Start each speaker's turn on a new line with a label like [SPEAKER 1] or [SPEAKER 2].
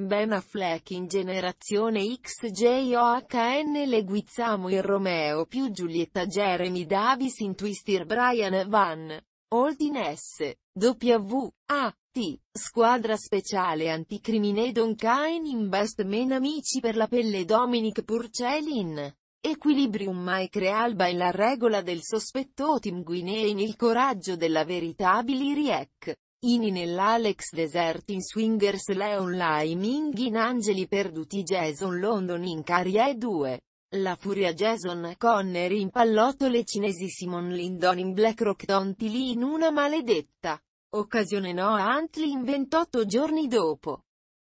[SPEAKER 1] Ben Affleck in Generazione XJOHN Leguizamo in Romeo più Giulietta Jeremy Davis in Twister Brian Van S. W, A, T, squadra speciale anticrimine Don Cain in Best Men Amici per la pelle Dominic Purcelli in Equilibrium Mike Alba in La regola del sospetto Tim Guinea in Il coraggio della verità Billy Rieck. Ini nell'Alex Desert in Swingers Leon Liming in Angeli Perduti Jason London in Carrie 2. La furia Jason Conner in pallottole cinesi Simon Lindon in Black Rock Don Pili in Una maledetta. Occasione Noah Huntley in 28 giorni dopo.